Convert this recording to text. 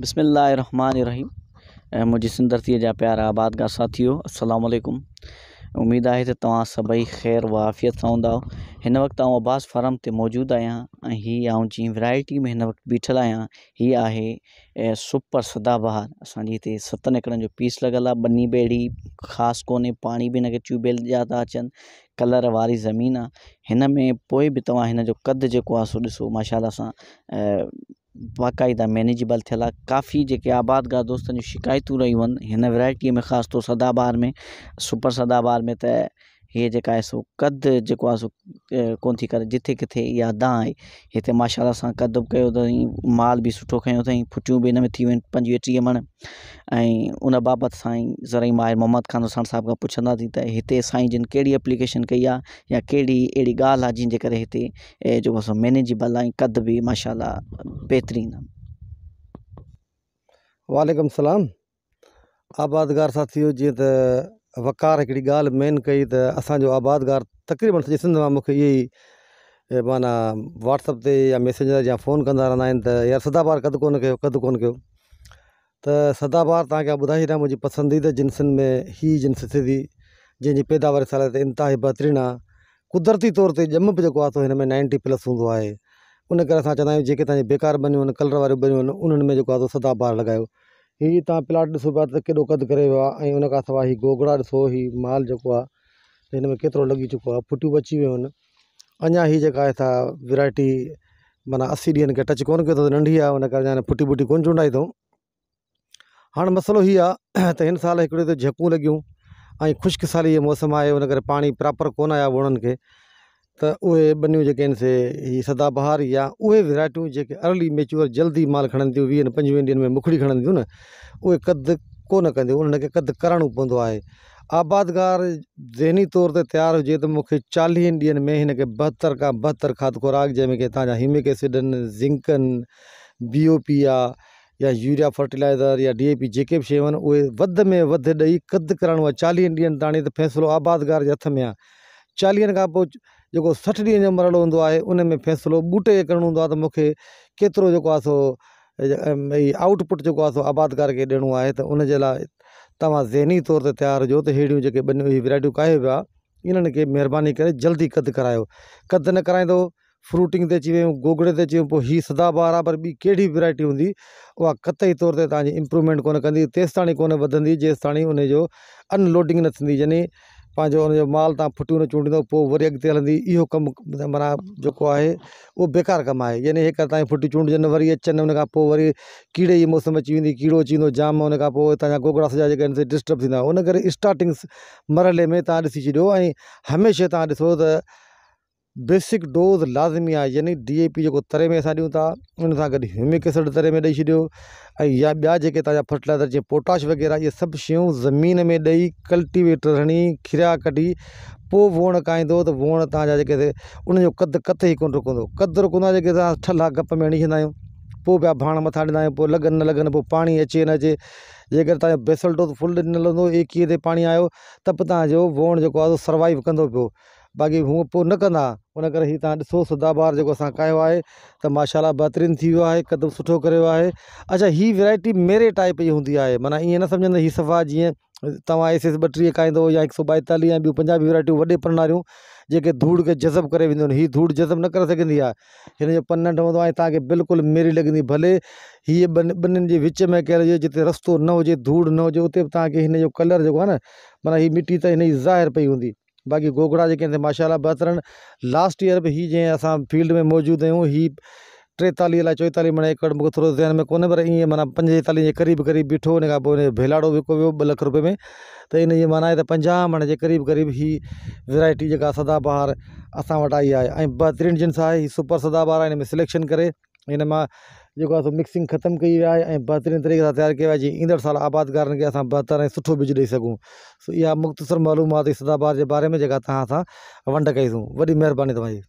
बिसमीम मुझे सिंदरती जहाँ प्यार आबाद का साथियो असलकुम उमेद आहे त तव्हां सभई ख़ैर वाफ़ियत सां हूंदा हिन वक़्तु अब्बास फार्म से मौजूद आहियां ऐं हीअ जी वैरायटी में हिन वक़्तु बीठल आहियां हीअ आहे ऐं सुपर सदाबहार असांजे हिते सत निकिरण जो पीस लगल आहे ॿनी ॿेड़ी ख़ासि कोन्हे पाणी बि हिनखे ट्यूबवेल जा था कलर वारी ज़मीन आहे में पोइ बि तव्हां हिन जो कदु जेको माशाला बाकायदा मैनेजेबल थियल काफ़ी जी आबादगार दोस्तनि जूं शिकायतूं रहियूं आहिनि हिन में ख़ासि सदाबार सदाबहार में सुपर सदाबहार में त ये जेका सो कद जो को थी करे जिथे किथे इहा दाँ आहे हिते माशाला सां कद बि कयो माल भी सुठो खयो अथई फुटियूं बि हिन थी वियूं आहिनि टीह मण ऐं उन बाबति साईं ज़रई माहिर मोहम्मद ख़ान हुसैन साहब का पुछंदासीं त हिते साईं जिन कड़ी एप्लीकेशन कई है या कड़ी अड़ी ॻाल्हि आहे जंहिंजे करे हिते जेको आहे सो मैनेजेबल कद भी माशाला बेहतरीन वालेकुम सलाम आबादगार साथियो जीअं त वकार हिकिड़ी ॻाल्हि मेन कई त असांजो आबादगार तक़रीबन सॼे सिंध में मुख्य इहा माना व्हाट्सअप ते या मैसेंजर या फ़ोन कंदा रहा आहिनि यार सदाबार कद को कद को सदाबार तक त सदाबहार तव्हांखे पसंदीदा जिन्सनि में ही जिन्स थिए थी जंहिंजी पैदावार साल ते इंतिहा बहितरीनु कुदरती तौर ते ॼम बि जेको आहे में नाइंटी प्लस हूंदो आहे उन करे असां चवंदा आहियूं जेके बेकार बनियूं कलर वारियूं बनियूं उन्होंने उन्हनि में जेको आहे सदाबहार हीअ तव्हां प्लॉट ॾिसो पिया त केॾो गद करे वियो आहे ऐं उनखां सवाइ हीअ ॻोॻड़ा ॾिसो हीउ माल जेको आहे हिन में केतिरो लॻी चुको आहे फुटियूं बि अची वियूं आहिनि अञा हीउ जेका आहे वैरायटी माना असी ॾींहंनि खे टच कोन कयो अथऊं नंढी आहे हुन करे फुटी ॿुटी कोन चूंडाई अथऊं हाणे मसलो इहो आहे त हिन साल हिकिड़ियूं त झकूं लॻियूं ऐं ख़ुश्क साली जो मौसमु आहे हुन करे पाणी कोन तो उ बनियूं जो आहिनि सदाबहार या उ वेराइटू जेके अर्ली मेच्योर जल्दी माल खणनि वी वीहनि पंजवीहनि में मुखड़ी खणनि थियूं न उहे क़द को कंदियूं उन्हनि क़द करिणो पवंदो आहे आबादगार ज़हनी तौर ते तयारु हुजे त मूंखे चालीहनि ॾींहनि में हिन खे बहतरि खां खाद ख़ुराक जैमें की तव्हांजा humic acid zinc B O P आहे या यूरिया फर्टिलइजर या डी ए पी जेके बि शयूं आहिनि उहे वधि में वधि ॾेई क़द करिणो आहे चालीहनि ॾींहनि ताणी त आबादगार हथ में आहे चालीहनि खां पोइ जो सठ हूंदो आहे उन में फैसलो बूटे खे करिणो हूंदो आहे त मूंखे सो आउटपुट जेको सो आबादगार खे ॾियणो आहे त उनजे लाइ तौर ते तयारु हुजो त अहिड़ियूं जेके ॿिनि वैराइटियूं काए विया इन्हनि खे महिरबानी करे जल्दी कद करायो कद न कराईंदो फ्रूटिंग ते अची वियूं गोगड़े ते अची वियूं पोइ हीअ सदा बराबरि ॿी कहिड़ी वैराइटी हूंदी उहा क़तई तौर ते तव्हांजी इम्प्रूवमेंट को कंदी तेसि ताणी कोन वधंदी जेसि अनलोडिंग नी यानी पंहिंजो हुनजो माल तव्हां फुटियूं न चूंडींदो पोइ वरी अॻिते हलंदी इहो कमु माना जेको आहे उहो बेकार कमु आहे यानी हे कर तव्हांजी फुटी चूंडजनि वरी अचनि हुन खां पोइ वरी कीड़े जी मौसम अची वेंदी कीड़ो अची वेंदो जाम हुन खां पोइ तव्हांजा गोगड़ा सॼा जेके आहिनि डिस्टर्ब थींदा हुन करे स्टार्टिंग मरहले में तव्हां ॾिसी छॾियो ऐं हमेशह तव्हां ॾिसो त बेसिक डोज़ लाज़मी आहे यानी डी पी जेको तरे में असां ॾियूं था उन सां गॾु तरे में ॾेई छॾियो ऐं या ॿिया जेके तव्हांजा फर्टिलाइज़र जे पोटाश वग़ैरह इहे सभु शयूं ज़मीन में ॾेई कल्टीवेटर हणी किरिया कढी पोइ वोण काईंदो त वोण तव्हांजा जेके उनजो कदुक कथ ई कोन्ह रुकंदो कदु रुकंदो आहे जेके ठला गप में हणी छॾींदा आहियूं पोइ भाण मथां ॾींदा आहियूं पोइ लॻनि न लॻनि पोइ पाणी अचे न अचे जेकर तव्हांजो बेसण डोज़ फुल न हलंदो एकीअ ते पाणी आयो त पोइ तव्हांजो वोण जेको आहे सर्वाइव कंदो बाक़ी हूँ पो न कंदा उन करे हीउ तव्हां ॾिसो सदाबहार जेको असां कयो आहे कदम सुठो कर अच्छा हि वैरायटी मेरे टाइप की होंगी है माना ये न सम्झंदा हि सफ़ा जी तुम एस एस बटी खाद या एक सौ ॿाएतालीह या बी पंजाबी वेरायटी वे पन्नारियूं जेके धूड़ के जज़ब कर हि धूड़ जज़ब न कर सकती है हिन जो पन नंढो तक बिल्कुल मेरी लगनी भले हीअ बन ॿिन्हिनि के विच में कयल जिते रस्त न हो धूड़ न हो तक इन कलर जो है ना न माना हीअ मिट्टी त हिन ज़ाहिर पी होंगी बाक़ी गोगड़ा जेके आहिनि माशाला बेहतर लास्ट ईयर भी हीअ जंहिं अस फील्ड में मौजूद आहियूं हीअ टेताली या चौताली मैं एकड़ मुझे ज़हन में कोन्हे पर ईअं माना पंजेताली क़रीब क़रीब बीठो उन भेलाड़ो विको वो ब लख रुपये में तो इन ये माना है पंजा मण के क़रीब क़रीब हीअ वैरायटी जो सदाबहार असा वट आई है बेहतरीन बहितरीनु जिन्स सुपर सदाबहार है सिलेक्शन कर इनमें जो आहे मिक्सिंग खत्म कई है बेहतरीन तरीक़े से तैयार किया जी इंदड़ साल आबादकारनि खे असां बहितर ऐं सुठो बिज ॾेई सघूं सो इहा मुख़्तसर मालूम सदाबार के बारे में जेका तव्हां सां वंड कईसीं वॾी महिरबानी तव्हांजी